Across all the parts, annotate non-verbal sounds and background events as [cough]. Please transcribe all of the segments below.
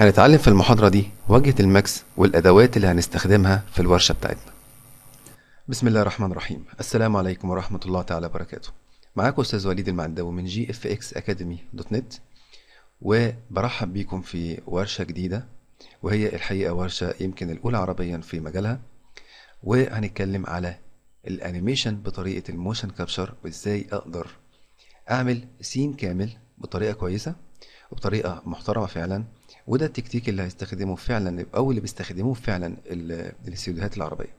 هنتعلم في المحاضرة دي واجهة الماكس والأدوات اللي هنستخدمها في الورشة بتاعتنا بسم الله الرحمن الرحيم السلام عليكم ورحمة الله تعالى وبركاته معاكم أستاذ وليد المعداوي من جي اف اكس اكاديمي دوت نت وبرحب بيكم في ورشة جديدة وهي الحقيقة ورشة يمكن الأولى عربيا في مجالها وهنتكلم على الانيميشن بطريقة الموشن كابشر وازاي اقدر اعمل سين كامل بطريقة كويسة وبطريقة محترمة فعلا وده التكتيك اللي هيستخدمه فعلا او اللي بيستخدموه فعلا الاستديوهات العربيه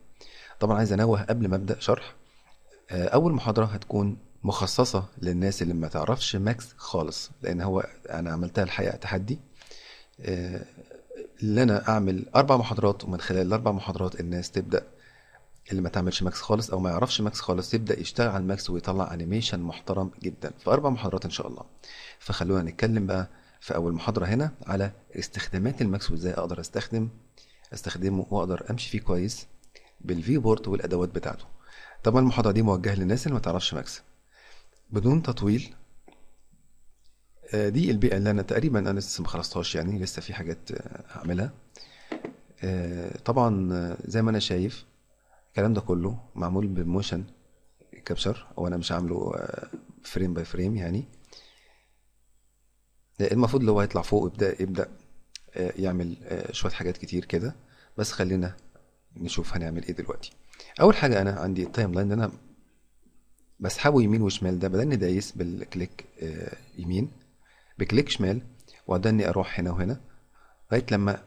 طبعا عايز انوه قبل ما ابدا شرح آه، اول محاضره هتكون مخصصه للناس اللي ما تعرفش ماكس خالص لان هو انا عملتها الحقيقه تحدي آه، اللي انا اعمل اربع محاضرات ومن خلال الاربع محاضرات الناس تبدا اللي ما تعملش ماكس خالص او ما يعرفش ماكس خالص يبدا يشتغل على الماكس ويطلع انيميشن محترم جدا في اربع محاضرات ان شاء الله فخلونا نتكلم بقى في اول محاضره هنا على استخدامات الماكس وازاي اقدر استخدم استخدمه واقدر امشي فيه كويس بالفي بورت والادوات بتاعته طبعا المحاضره دي موجهه للناس اللي ما تعرفش ماكس بدون تطويل آه، دي البيئه اللي انا تقريبا انا لسه ما خلصتهاش يعني لسه في حاجات آه، هعملها آه، طبعا زي ما انا شايف الكلام ده كله معمول بموشن كابشر وانا مش عامله فريم باي فريم يعني المفروض اللي هو هيطلع فوق يبدا يبدا آه، يعمل آه، شويه حاجات كتير كده بس خلينا نشوف هنعمل ايه دلوقتي اول حاجه انا عندي التايم لاين انا بسحبه يمين وشمال ده بدلني دايس بالكليك آه، يمين بكليك شمال وعدني اروح هنا وهنا لغايه لما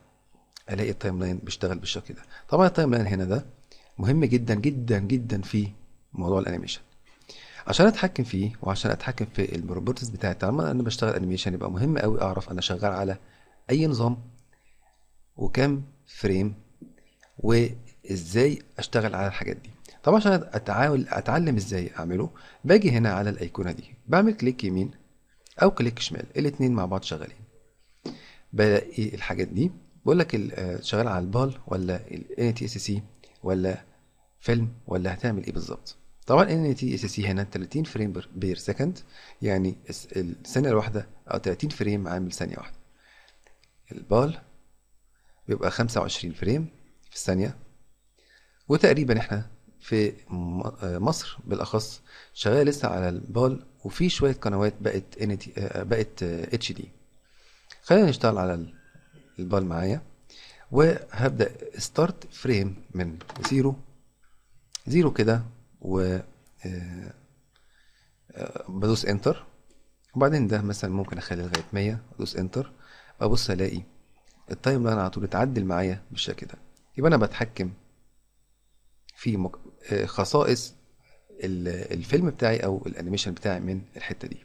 الاقي التايم لاين بيشتغل بالشكل ده طبعا التايم لاين هنا ده مهم جدا جدا جدا في موضوع الانيميشن عشان اتحكم فيه وعشان اتحكم في البروبرتيز بتاعتي طالما انا بشتغل انيميشن يبقى مهم قوي اعرف انا شغال على اي نظام وكم فريم وازاي اشتغل على الحاجات دي طبعا عشان اتعامل اتعلم ازاي اعمله باجي هنا على الايقونه دي بعمل كليك يمين او كليك شمال الاتنين مع بعض شغالين بلاقي الحاجات دي بقول لك آه، شغال على البال ولا ال NTSC ولا فيلم ولا هتعمل ايه بالظبط طبعا ان ال تي اس سي هنا 30 فريم بير سكند يعني الثانيه الواحده او 30 فريم عامل ثانيه واحده البال بيبقى 25 فريم في الثانيه وتقريبا احنا في مصر بالاخص شغال لسه على البال وفي شويه قنوات بقت ان بقت اتش دي خلينا نشتغل على البال معايا وهبدا ستارت فريم من زيرو زيرو كده و آه، آه، بدوس انتر وبعدين ده مثلا ممكن اخلي لغايه 100 ادوس انتر ابص الاقي التايم لاين على طول اتعدل معايا بالشكل ده يبقى انا بتحكم في مك... آه، خصائص الفيلم بتاعي او الانيميشن بتاعي من الحته دي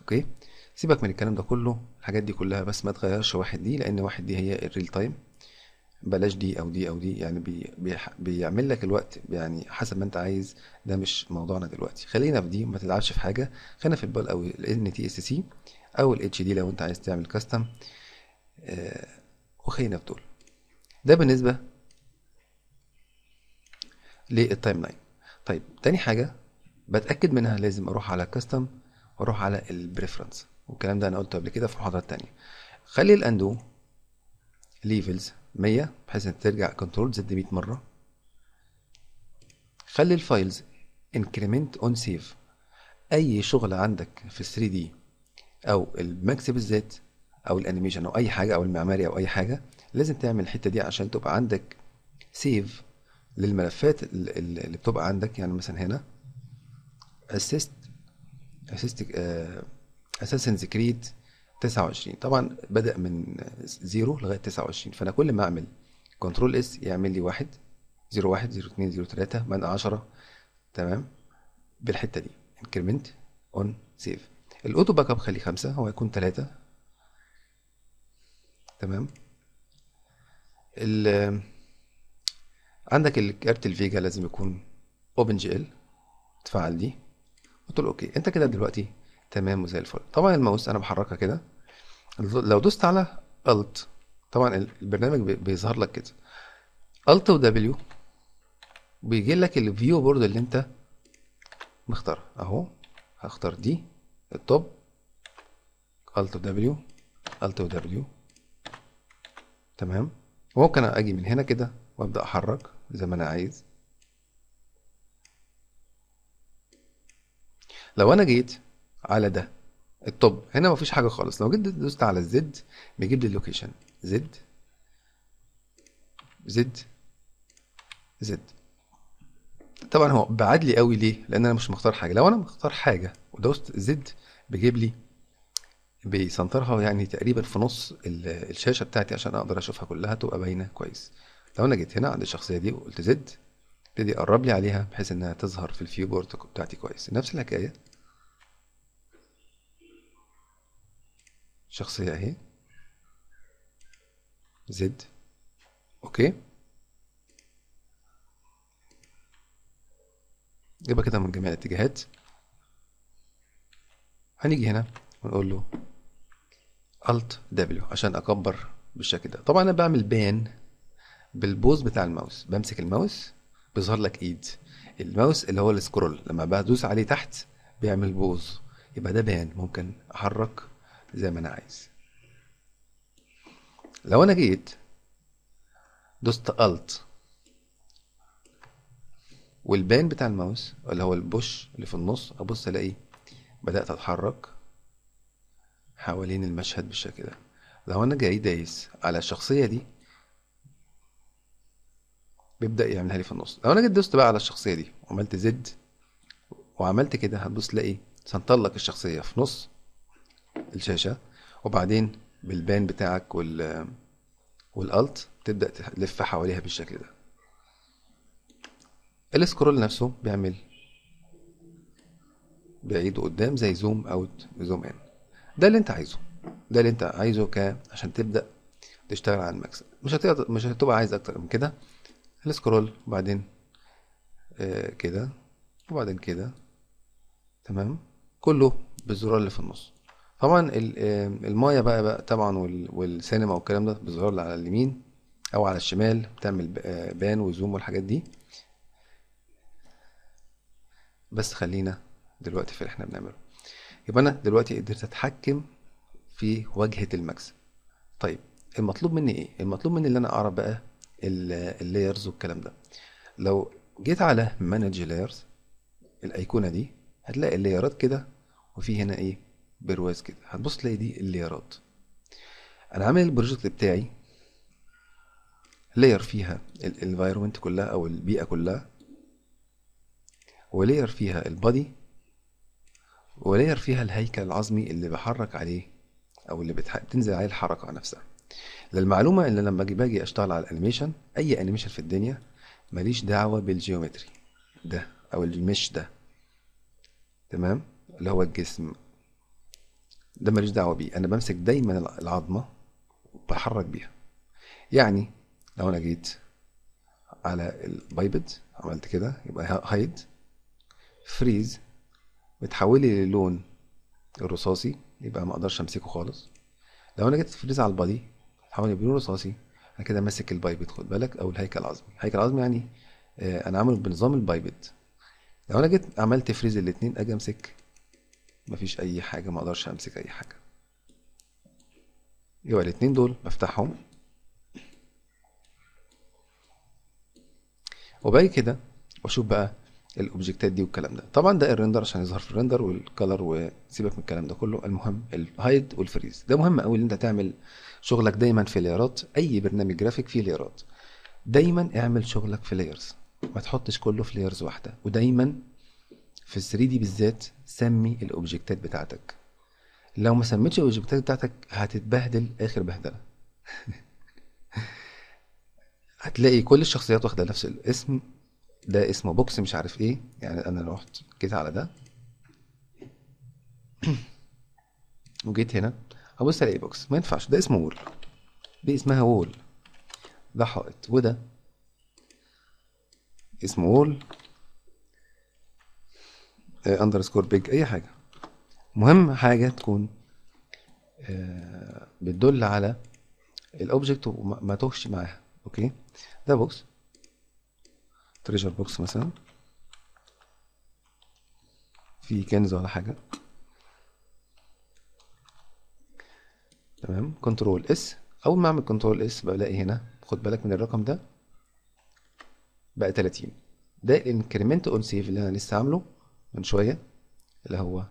اوكي سيبك من الكلام ده كله الحاجات دي كلها بس ما تغيرش واحد دي لان واحد دي هي الريل تايم بلاش دي او دي او دي يعني بيعمل لك الوقت يعني حسب ما انت عايز ده مش موضوعنا دلوقتي خلينا في دي وما تتعبش في حاجه خلينا في البال او ال تي اس سي او الاتش دي لو انت عايز تعمل كاستم آه وخلينا في دول ده بالنسبه للتايم لاين طيب تاني حاجه بتاكد منها لازم اروح على كاستم واروح على البريفرنس والكلام ده انا قلته قبل كده في محاضرات تانية خلي الاندو ليفلز 100 بحيث انك ترجع كنترول زد 100 مره خلي الفايلز انكريمنت اون سيف اي شغل عندك في 3 دي او الماكس بالذات او الانيميشن او اي حاجه او المعماري او اي حاجه لازم تعمل الحته دي عشان تبقى عندك سيف للملفات اللي بتبقى عندك يعني مثلا هنا اسيست اسيست اساسنز كريد 29 طبعا بدأ من 0 لغاية 29 فأنا كل ما أعمل كنترول اس يعمل لي 1 0 1 0 2 0 3 من 10 تمام بالحتة دي انكريمنت اون سيف الاوتو باك اب خليه 5 هو هيكون 3 تمام ال عندك الكارت الفيجا لازم يكون اوبن جي ال تفعل دي قلت له اوكي انت كده دلوقتي تمام وزي الفل طبعا الماوس انا بحركها كده لو دوست على الت طبعا البرنامج بيظهر لك كده الت و بيجي لك الفيو بورد اللي انت مختارها اهو هختار دي التوب الت و الت ودبليو و تمام وممكن اجي من هنا كده وابدا احرك زي ما انا عايز لو انا جيت على ده الطب هنا مفيش حاجه خالص لو جيت دوست على الزد بيجيب لي اللوكيشن زد زد زد طبعا هو بعد لي قوي ليه لان انا مش مختار حاجه لو انا مختار حاجه ودوست زد بيجيب لي بيسنترها يعني تقريبا في نص الشاشه بتاعتي عشان اقدر اشوفها كلها تبقى باينه كويس لو انا جيت هنا عند الشخصيه دي وقلت زد ابتدي اقرب لي عليها بحيث انها تظهر في الفيو بورد بتاعتي كويس نفس الحكايه شخصية اهي زد اوكي يبقى كده من جميع الاتجاهات هنيجي هنا ونقول له الت دبليو عشان أكبر بالشكل ده طبعا أنا بعمل بان بالبوز بتاع الماوس بمسك الماوس بيظهر لك إيد الماوس اللي هو السكرول لما بدوس عليه تحت بيعمل بوز يبقى ده بان ممكن أحرك زي ما انا عايز لو انا جيت دوست الت والبان بتاع الماوس اللي هو البوش اللي في النص ابص الاقي بدات اتحرك حوالين المشهد بالشكل ده لو انا جاي دايس على الشخصيه دي بيبدا يعملها لي في النص لو انا جيت دوست بقى على الشخصيه دي وعملت زد وعملت كده هتبص تلاقي سنطلق الشخصيه في نص الشاشه وبعدين بالبان بتاعك وال والالت تبدا تلف حواليها بالشكل ده السكرول نفسه بيعمل بعيد قدام زي زوم اوت زوم ان ده اللي انت عايزه ده اللي انت عايزه ك عشان تبدا تشتغل على المكسب مش هتقدر مش هتبقى عايز اكتر من كده السكرول وبعدين آه كده وبعدين كده تمام كله بالزرار اللي في النص طبعا المايه بقى, بقى طبعا والسينما والكلام ده بيظهر على اليمين او على الشمال بتعمل آه، بان وزوم والحاجات دي بس خلينا دلوقتي في اللي احنا بنعمله يبقى انا دلوقتي قدرت اتحكم في واجهه المكسب طيب المطلوب مني ايه المطلوب مني ان انا اعرف بقى اللايرز والكلام ده لو جيت على مانج لايرز الايقونه دي هتلاقي اللايرات كده وفي هنا ايه برواز كده هتبص تلاقي دي الليرات انا عامل البروجكت بتاعي لاير فيها الانفايرمنت كلها او البيئه كلها ولاير فيها البادي ولاير فيها الهيكل العظمي اللي بحرك عليه او اللي بتح... بتنزل عليه الحركه نفسها للمعلومه ان لما باجي اشتغل على الانيميشن اي انيميشن في الدنيا ماليش دعوه بالجيومتري ده او المش ده تمام اللي هو الجسم ده ماليش دعوه بيه انا بمسك دايما العظمه وبحرك بيها يعني لو انا جيت على البايبد عملت كده يبقى هايد فريز بتحولي للون الرصاصي يبقى ما اقدرش امسكه خالص لو انا جيت فريز على البادي حوالي بلون رصاصي انا كده ماسك البايبد خد بالك او الهيكل العظمي الهيكل العظمي يعني آه، انا عامله بنظام البايبد لو انا جيت عملت فريز الاثنين اجي امسك مفيش اي حاجه ما اقدرش امسك اي حاجه يبقى الاثنين دول بفتحهم وباقي كده واشوف بقى الاوبجكتات دي والكلام ده طبعا ده الريندر عشان يظهر في الريندر والكلر وسيبك من الكلام ده كله المهم الهايد والفريز ده مهم قوي ان انت تعمل شغلك دايما في ليرات اي برنامج جرافيك فيه ليرات دايما اعمل شغلك في ليرز ما تحطش كله في ليرز واحده ودايما في ال 3 دي بالذات سمي الاوبجكتات بتاعتك لو ما سميتش الاوبجكتات بتاعتك هتتبهدل اخر بهدله [laughs] هتلاقي كل الشخصيات واخده نفس الاسم ده اسمه بوكس مش عارف ايه يعني انا رحت جيت على ده [clears throat] وجيت هنا هبص الاقي بوكس ما ينفعش ده اسمه وول دي اسمها وول ده حائط وده اسمه وول اندرسكور آه، بيج اي حاجه مهم حاجه تكون آه، بتدل على الاوبجكت وما تهش معاها اوكي ده بوكس تريجر بوكس مثلا في كنز ولا حاجه تمام كنترول اس اول ما اعمل كنترول اس بلاقي هنا خد بالك من الرقم ده بقى 30 ده الانكريمنت اون سيف اللي انا لسه عامله من شوية اللي هو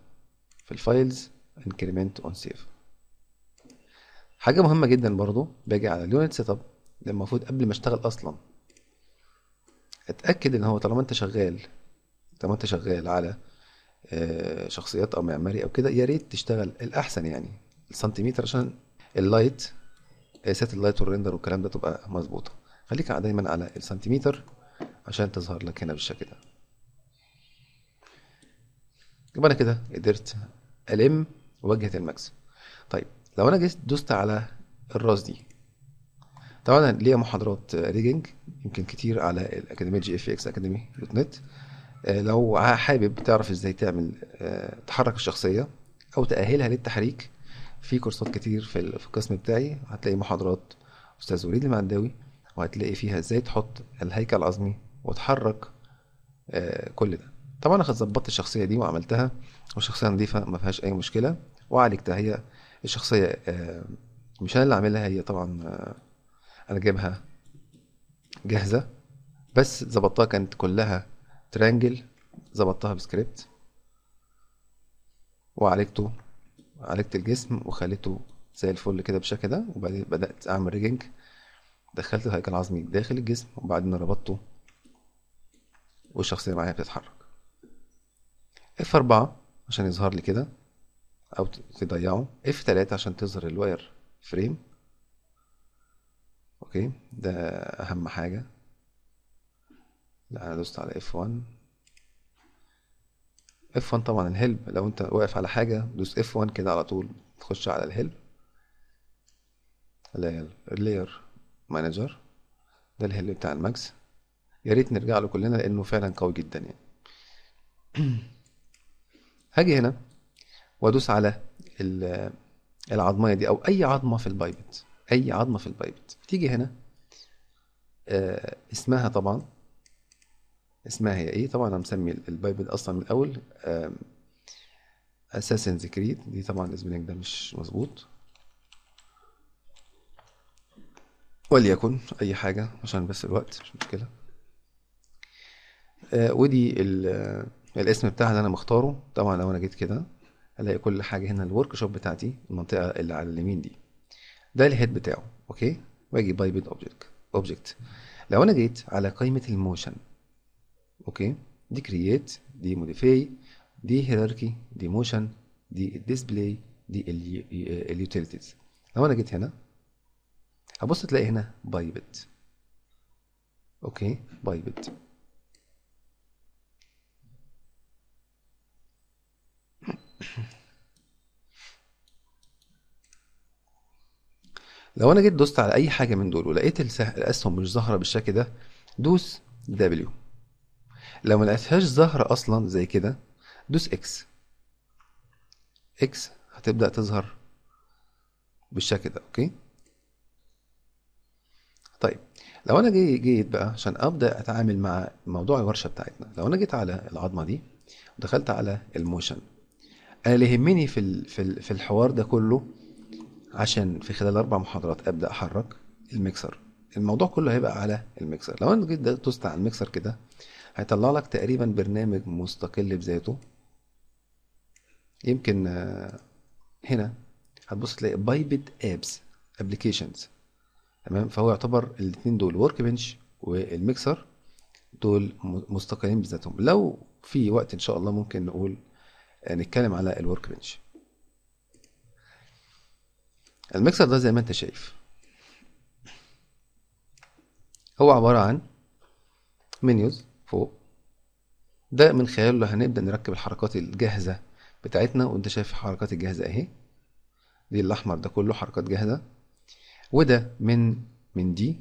في الفايلز increment on save حاجة مهمة جدا برضو باجي على اليونت سيت اب المفروض قبل ما اشتغل اصلا اتأكد ان هو طالما انت شغال طالما انت شغال على آه، شخصيات او معماري او كده يا ريت تشتغل الاحسن يعني السنتيمتر عشان اللايت قياسات آه، اللايت والريندر والكلام ده تبقى مظبوطه خليك دايما على السنتيمتر عشان تظهر لك هنا بالشكل ده يبقى انا كده قدرت الم واجهه المكسب طيب لو انا جيت دوست على الراس دي طبعا ليا محاضرات ريجنج يمكن كتير على الاكاديميه جي اف اكس اكاديمي دوت نت آه، لو حابب تعرف ازاي تعمل آه، تحرك الشخصيه او تاهلها للتحريك في كورسات كتير في القسم بتاعي هتلاقي محاضرات استاذ وليد المعداوي وهتلاقي فيها ازاي تحط الهيكل العظمي وتحرك آه، كل ده طبعا انا ظبطت الشخصيه دي وعملتها وشخصيه نظيفه ما فيهاش اي مشكله وعالجتها هي الشخصيه آه، مش انا اللي عاملها هي طبعا آه، انا جايبها جاهزه بس ظبطتها كانت كلها ترانجل ظبطتها بسكريبت وعالجته عالجت الجسم وخليته زي الفل كده بالشكل ده وبعدين بدأت أعمل ريجنج دخلت الهيكل العظمي داخل الجسم وبعدين ربطته والشخصية معايا بتتحرك اف 4 عشان يظهر لي كده او تضيعه اف 3 عشان تظهر الواير فريم اوكي ده اهم حاجه لا انا دوست على اف 1 اف 1 طبعا الهلب لو انت واقف على حاجه دوس اف 1 كده على طول تخش على الهلب لاير مانجر ده الهلب بتاع الماكس يا ريت نرجع له كلنا لانه فعلا قوي جدا يعني [clears throat] هاجي هنا وادوس على العظمية دي او اي عظمة في البايبت اي عظمة في البايبت تيجي هنا آه اسمها طبعا اسمها هي ايه طبعا انا مسمي البايبت اصلا من الاول آه اساسنز كريد دي طبعا الاسم ده مش مظبوط وليكن اي حاجة عشان بس الوقت مش مشكلة آه ودي ال الاسم بتاعها اللي انا مختاره طبعا لو انا جيت كده هلاقي كل حاجه هنا الورك شوب بتاعتي المنطقه اللي على اليمين دي ده الهيد بتاعه اوكي واجي باي بيت اوبجكت اوبجكت لو انا جيت على قائمه الموشن اوكي دي كرييت دي موديفاي دي هيراركي دي موشن دي الديسبلاي دي اليوتيلتيز لو انا جيت هنا هبص تلاقي هنا باي بيت اوكي باي بيت لو انا جيت دوست على اي حاجه من دول ولقيت الاسهم مش ظاهره بالشكل ده دوس دبليو لو ما لقيتهاش ظاهره اصلا زي كده دوس اكس اكس هتبدا تظهر بالشكل ده اوكي طيب لو انا جي جيت بقى عشان ابدا اتعامل مع موضوع الورشه بتاعتنا لو انا جيت على العظمه دي ودخلت على الموشن انا اللي يهمني في في الحوار ده كله عشان في خلال اربع محاضرات ابدا احرك الميكسر الموضوع كله هيبقى على الميكسر لو انت جيت دوست على الميكسر كده هيطلع لك تقريبا برنامج مستقل بذاته يمكن آه، هنا هتبص تلاقي بايبت ابس ابلكيشنز تمام فهو يعتبر الاثنين دول ورك بنش والميكسر دول مستقلين بذاتهم لو في وقت ان شاء الله ممكن نقول آه، نتكلم على الورك بنش المكسر ده زي ما انت شايف هو عبارة عن منيوز فوق ده من خلاله هنبدأ نركب الحركات الجاهزة بتاعتنا وانت شايف الحركات الجاهزة اهي دي الأحمر ده كله حركات جاهزة وده من من دي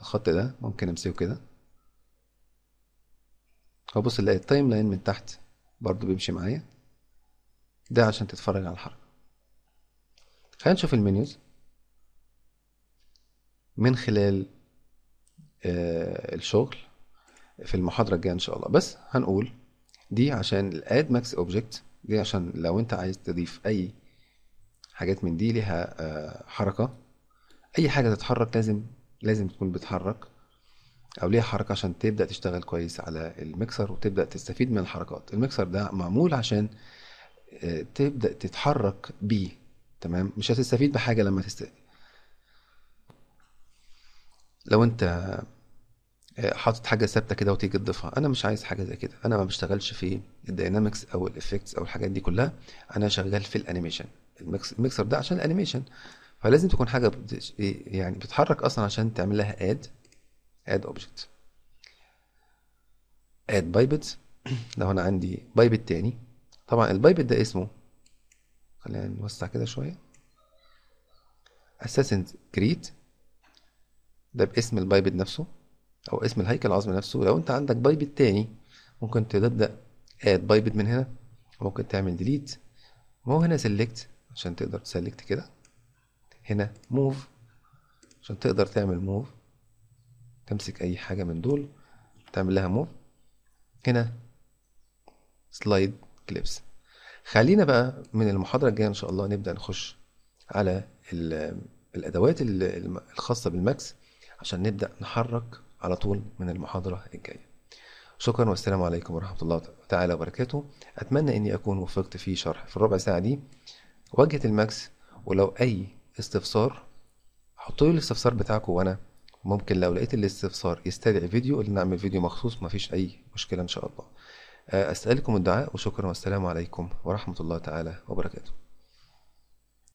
الخط ده ممكن امسكه كده هبص الاقي التايم لاين من تحت برضو بيمشي معايا ده عشان تتفرج على الحركة خلينا نشوف المنيوز من خلال آه، الشغل في المحاضرة الجاية إن شاء الله بس هنقول دي عشان الاد ماكس اوبجكت دي عشان لو انت عايز تضيف اي حاجات من دي ليها آه، حركة اي حاجة تتحرك لازم لازم تكون بتحرك او ليها حركة عشان تبدأ تشتغل كويس على المكسر وتبدأ تستفيد من الحركات المكسر ده معمول عشان آه، تبدأ تتحرك بيه تمام مش هتستفيد بحاجه لما تست لو انت آه، حاطط حاجه ثابته كده وتيجي تضيفها انا مش عايز حاجه زي كده انا ما بشتغلش في الداينامكس او الافكتس او الحاجات دي كلها انا شغال في الانيميشن الميكسر ده عشان الانيميشن فلازم تكون حاجه إيه، يعني بتتحرك اصلا عشان تعمل لها اد اد اوبجكت اد بايبت لو انا عندي بايبت تاني طبعا البايبت ده اسمه خلينا نوسع كده شوية Assassin's Creed ده باسم البايبت نفسه أو اسم الهيكل العظمي نفسه لو أنت عندك بايبت تاني ممكن تبدأ آد بايبت من هنا ممكن تعمل ديليت مو هنا سيلكت عشان تقدر تسلكت كده هنا موف عشان تقدر تعمل موف تمسك أي حاجة من دول تعمل لها موف هنا سلايد كليبس خلينا بقى من المحاضرة الجاية إن شاء الله نبدأ نخش على الأدوات الخاصة بالماكس عشان نبدأ نحرك على طول من المحاضرة الجاية شكرا والسلام عليكم ورحمة الله تعالى وبركاته أتمنى أني أكون وفقت في شرح في الربع ساعة دي واجهة الماكس ولو أي استفسار حطوا لي الاستفسار بتاعكم وأنا ممكن لو لقيت الاستفسار يستدعي فيديو اللي نعمل فيديو مخصوص مفيش أي مشكلة إن شاء الله أسألكم الدعاء وشكرا والسلام عليكم ورحمة الله تعالى وبركاته